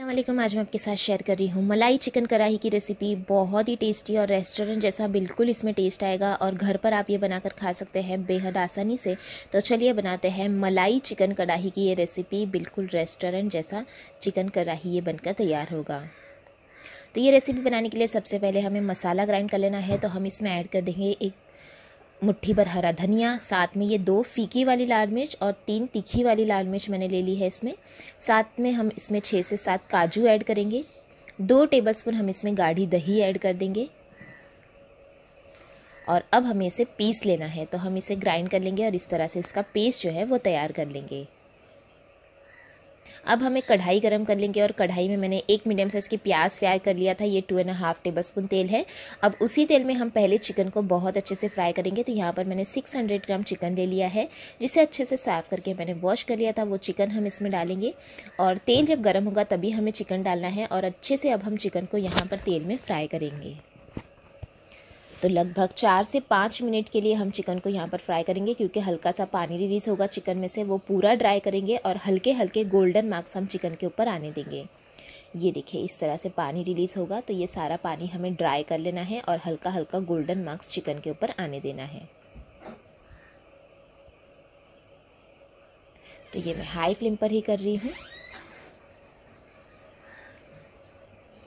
अल्लाम आज मैं आपके साथ शेयर कर रही हूँ मलाई चिकन कढ़ाई की रेसिपी बहुत ही टेस्टी और रेस्टोरेंट जैसा बिल्कुल इसमें टेस्ट आएगा और घर पर आप ये बनाकर खा सकते हैं बेहद आसानी से तो चलिए बनाते हैं मलाई चिकन कढ़ाई की ये रेसिपी बिल्कुल रेस्टोरेंट जैसा चिकन कढ़ाई ये बनकर तैयार होगा तो ये रेसिपी बनाने के लिए सबसे पहले हमें मसाला ग्राइंड कर लेना है तो हम इसमें ऐड कर देंगे एक मुट्ठी भर हरा धनिया साथ में ये दो फीकी वाली लाल मिर्च और तीन तीखी वाली लाल मिर्च मैंने ले ली है इसमें साथ में हम इसमें छः से सात काजू ऐड करेंगे दो टेबलस्पून हम इसमें गाढ़ी दही ऐड कर देंगे और अब हमें इसे पीस लेना है तो हम इसे ग्राइंड कर लेंगे और इस तरह से इसका पेस्ट जो है वो तैयार कर लेंगे अब हमें कढ़ाई गर्म कर लेंगे और कढ़ाई में मैंने एक मीडियम साइज़ की प्याज फ्राई कर लिया था ये two and half tablespoon तेल है अब उसी तेल में हम पहले चिकन को बहुत अच्छे से फ्राई करेंगे तो यहाँ पर मैंने सिक्स हंड्रेड ग्राम चिकन ले लिया है जिसे अच्छे से साफ़ करके मैंने वॉश कर लिया था वो चिकन हम इसमें डालेंगे और तेल जब गर्म होगा तभी हमें चिकन डालना है और अच्छे से अब हम चिकन को यहाँ पर तेल में फ्राई करेंगे तो लगभग चार से पाँच मिनट के लिए हम चिकन को यहाँ पर फ्राई करेंगे क्योंकि हल्का सा पानी रिलीज़ होगा चिकन में से वो पूरा ड्राई करेंगे और हल्के हल्के गोल्डन मार्क्स हम चिकन के ऊपर आने देंगे ये देखिए इस तरह से पानी रिलीज़ होगा तो ये सारा पानी हमें ड्राई कर लेना है और हल्का हल्का गोल्डन मार्क्स चिकन के ऊपर आने देना है तो ये मैं हाई फ्लेम पर ही कर रही हूँ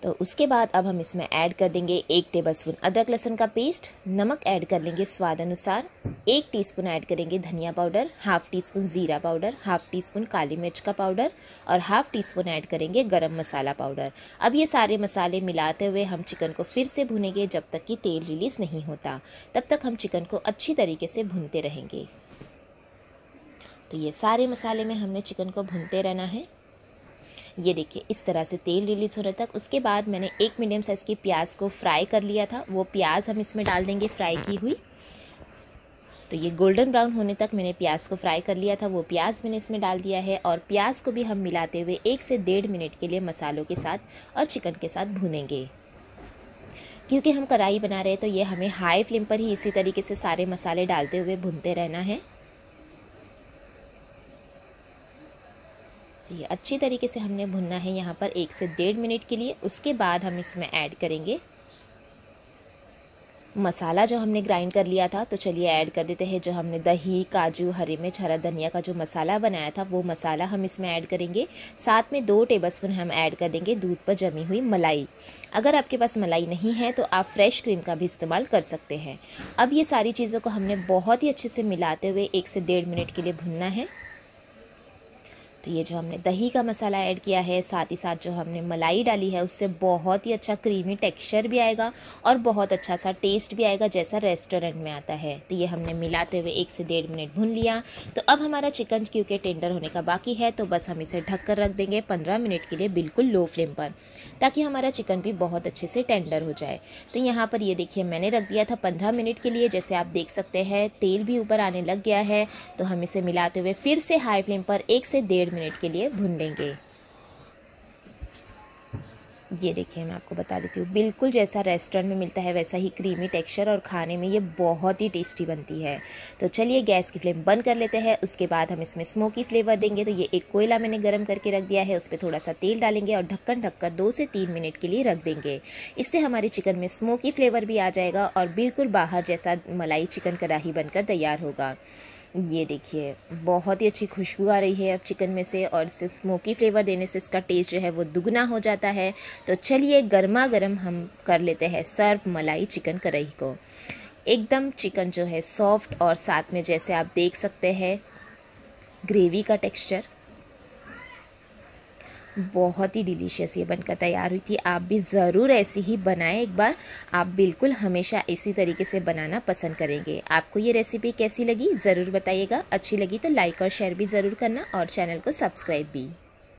तो उसके बाद अब हम इसमें ऐड कर देंगे एक टेबल स्पून अदरक लहसुन का पेस्ट नमक ऐड कर लेंगे स्वाद अनुसार एक टीस्पून ऐड करेंगे धनिया पाउडर हाफ़ टी स्पून ज़ीरा पाउडर हाफ़ टी स्पून काली मिर्च का पाउडर और हाफ़ टी स्पून ऐड करेंगे गरम मसाला पाउडर अब ये सारे मसाले मिलाते हुए हम चिकन को फिर से भुनेंगे जब तक कि तेल रिलीज़ नहीं होता तब तक हम चिकन को अच्छी तरीके से भूनते रहेंगे तो ये सारे मसाले में हमने चिकन को भूनते रहना है ये देखिए इस तरह से तेल रिलीज़ होने तक उसके बाद मैंने एक मीडियम साइज़ की प्याज को फ्राई कर लिया था वो प्याज हम इसमें डाल देंगे फ्राई की हुई तो ये गोल्डन ब्राउन होने तक मैंने प्याज को फ्राई कर लिया था वो प्याज मैंने इसमें डाल दिया है और प्याज को भी हम मिलाते हुए एक से डेढ़ मिनट के लिए मसालों के साथ और चिकन के साथ भूनेंगे क्योंकि हम कढ़ाई बना रहे हैं तो ये हमें हाई फ्लेम पर ही इसी तरीके से सारे मसाले डालते हुए भूनते रहना है तो ये अच्छी तरीके से हमने भुनना है यहाँ पर एक से डेढ़ मिनट के लिए उसके बाद हम इसमें ऐड करेंगे मसाला जो हमने ग्राइंड कर लिया था तो चलिए ऐड कर देते हैं जो हमने दही काजू हरी मिर्च हरा धनिया का जो मसाला बनाया था वो मसाला हम इसमें ऐड करेंगे साथ में दो टेबलस्पून हम ऐड कर देंगे दूध पर जमी हुई मलाई अगर आपके पास मलाई नहीं है तो आप फ्रेश क्रीम का भी इस्तेमाल कर सकते हैं अब ये सारी चीज़ों को हमने बहुत ही अच्छे से मिलाते हुए एक से डेढ़ मिनट के लिए भुनना है तो ये जो हमने दही का मसाला ऐड किया है साथ ही साथ जो हमने मलाई डाली है उससे बहुत ही अच्छा क्रीमी टेक्सचर भी आएगा और बहुत अच्छा सा टेस्ट भी आएगा जैसा रेस्टोरेंट में आता है तो ये हमने मिलाते हुए एक से डेढ़ मिनट भून लिया तो अब हमारा चिकन क्योंकि टेंडर होने का बाकी है तो बस हम इसे ढक कर रख देंगे पंद्रह मिनट के लिए बिल्कुल लो फ्लेम पर ताकि हमारा चिकन भी बहुत अच्छे से टेंडर हो जाए तो यहाँ पर ये देखिए मैंने रख दिया था पंद्रह मिनट के लिए जैसे आप देख सकते हैं तेल भी ऊपर आने लग गया है तो हम इसे मिलाते हुए फिर से हाई फ्लेम पर एक से डेढ़ मिनट के लिए भून लेंगे ये देखिए मैं आपको बता देती हूँ बिल्कुल जैसा रेस्टोरेंट में मिलता है वैसा ही क्रीमी टेक्सचर और खाने में ये बहुत ही टेस्टी बनती है तो चलिए गैस की फ्लेम बंद कर लेते हैं उसके बाद हम इसमें स्मोकी फ्लेवर देंगे तो ये एक कोयला मैंने गर्म करके रख दिया है उस पर थोड़ा सा तेल डालेंगे और ढक्कन ढककर दो से तीन मिनट के लिए रख देंगे इससे हमारे चिकन में स्मोकी फ्लेवर भी आ जाएगा और बिल्कुल बाहर जैसा मलाई चिकन कढ़ाही बनकर तैयार होगा ये देखिए बहुत ही अच्छी खुशबू आ रही है अब चिकन में से और इसे स्मोकी फ्लेवर देने से इसका टेस्ट जो है वो दुगना हो जाता है तो चलिए गर्मा गर्म हम कर लेते हैं सर्व मलाई चिकन कढ़ाई को एकदम चिकन जो है सॉफ्ट और साथ में जैसे आप देख सकते हैं ग्रेवी का टेक्सचर बहुत ही डिलीशियस ये बनकर तैयार हुई थी आप भी ज़रूर ऐसी ही बनाएं एक बार आप बिल्कुल हमेशा इसी तरीके से बनाना पसंद करेंगे आपको ये रेसिपी कैसी लगी ज़रूर बताइएगा अच्छी लगी तो लाइक और शेयर भी ज़रूर करना और चैनल को सब्सक्राइब भी